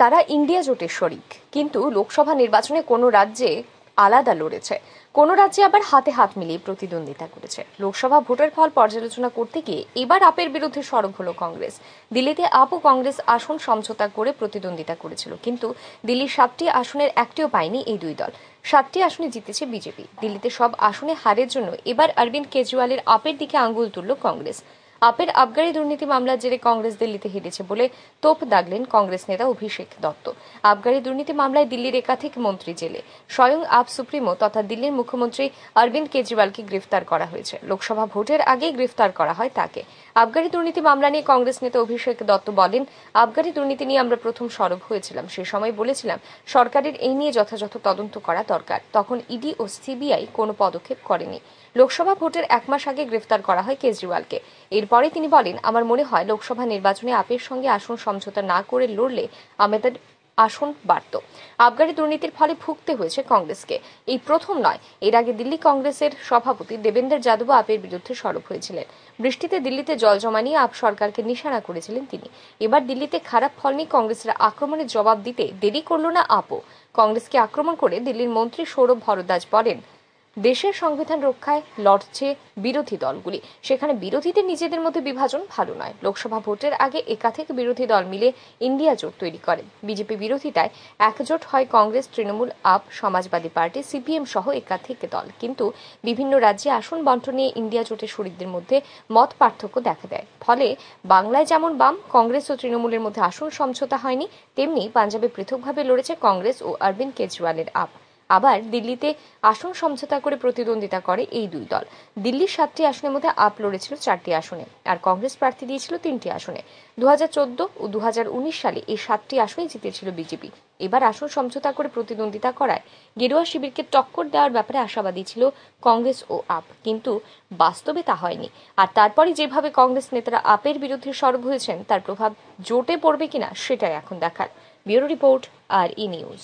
তারা ইন্ডিয়া জোটের শরিক কিন্তু লোকসভা নির্বাচনে কোনো রাজ্যে আলাদা লড়েছে কোনো রাজ্যে আবার হাতে হাত মিলিয়ে প্রতিদ্বন্দ্বিতা করেছে লোকসভা ভোটের ফল পর্যালোচনা করতে গিয়ে এবার আপের বিরুদ্ধে সরব হলো কংগ্রেস দিল্লিতে আপ ও কংগ্রেস আসন সমঝোতা করে প্রতিদ্বন্দ্বিতা করেছিল কিন্তু দিল্লির সাতটি আসনের একটিও পায়নি এই দুই দল সাতটি আসনে জিতেছে বিজেপি দিল্লিতে সব আসনে হারের জন্য এবার অরবিন্দ কেজরিওয়ালের আপের দিকে আঙ্গুল তুলল কংগ্রেস আপের আবগারি দুর্নীতি মামলার জেরে কংগ্রেস দিল্লিতে হেরেছে বলে তোপ দাগলেন কংগ্রেস নেতা অভিষেক দত্ত আবগারি দুর্নীতি মামলায় দিল্লির একাধিক মন্ত্রী জেলে স্বয়ং আপ সুপ্রিমো তথা দিল্লির মুখ্যমন্ত্রী অরবিন্দ কেজরিওয়ালকে গ্রেফতার করা হয়েছে লোকসভা ভোটের আগেই গ্রেফতার করা হয় তাকে আবগারি দুর্নীতি মামলা নিয়ে কংগ্রেস নেতা অভিষেক দত্ত বলেন আবগারি দুর্নীতি নিয়ে আমরা প্রথম সরব হয়েছিলাম সে সময় বলেছিলাম সরকারের এই নিয়ে যথাযথ তদন্ত করা দরকার তখন ইডি ও সিবিআই কোনো পদক্ষেপ করেনি লোকসভা ভোটের এক মাস আগে গ্রেফতার করা হয় কেজরিওয়ালকে এর এরপরে তিনি বলেন আমার মনে হয় লোকসভা নির্বাচনে আপের সঙ্গে আসন সমঝোতা না করে লড়লে আমাদের আসন বাড়ত আবগারি দুর্নীতির ফলে ভুগতে হয়েছে কংগ্রেসকে এই প্রথম নয় এর আগে দিল্লি কংগ্রেসের সভাপতি দেবেন্দ্র যাদব আপের বিরুদ্ধে সরব হয়েছিলেন বৃষ্টিতে দিল্লিতে জল জমা নিয়ে আপ সরকারকে নিশানা করেছিলেন তিনি এবার দিল্লিতে খারাপ ফল নিয়ে কংগ্রেসের আক্রমণের জবাব দিতে দেরি করল না আপও কংগ্রেসকে আক্রমণ করে দিল্লির মন্ত্রী সৌরভ ভরদ্বাজ বলেন দেশের সংবিধান রক্ষায় লড়ছে বিরোধী দলগুলি সেখানে বিরোধীদের নিজেদের মধ্যে বিভাজন ভালো নয় লোকসভা ভোটের আগে একাধিক বিরোধী দল মিলে ইন্ডিয়া জোট তৈরি করে বিজেপি বিরোধিতায় একজোট হয় কংগ্রেস তৃণমূল আপ সমাজবাদী পার্টি সিপিএম সহ একাধিক দল কিন্তু বিভিন্ন রাজ্যে আসন বন্টন নিয়ে ইন্ডিয়া জোটের শরীরদের মধ্যে মত পার্থক্য দেখা দেয় ফলে বাংলায় যেমন বাম কংগ্রেস ও তৃণমূলের মধ্যে আসন সমঝোতা হয়নি তেমনি পাঞ্জাবে পৃথকভাবে লড়েছে কংগ্রেস ও অরবিন্দ কেজরিওয়ালের আপ আবার দিল্লিতে আসন সমঝোতা করে প্রতিদ্বন্দ্বিতা করে এই দুই দল দিল্লির সাতটি আসনের মধ্যে আপ লড়েছিল চারটি আসনে আর কংগ্রেস প্রার্থী দিয়েছিল তিনটি আসনে দু ও দু সালে এই সাতটি আসনে জিতেছিল বিজেপি এবার আসন সমঝোতা করে প্রতিদ্বন্দ্বিতা করায় গেরুয়া শিবিরকে টক্কর দেওয়ার ব্যাপারে আশাবাদী ছিল কংগ্রেস ও আপ কিন্তু বাস্তবে তা হয়নি আর তারপরে যেভাবে কংগ্রেস নেতারা আপের বিরুদ্ধে সরব হয়েছেন তার প্রভাব জোটে পড়বে কিনা সেটাই এখন দেখার ব্যুরো রিপোর্ট আর ই নিউজ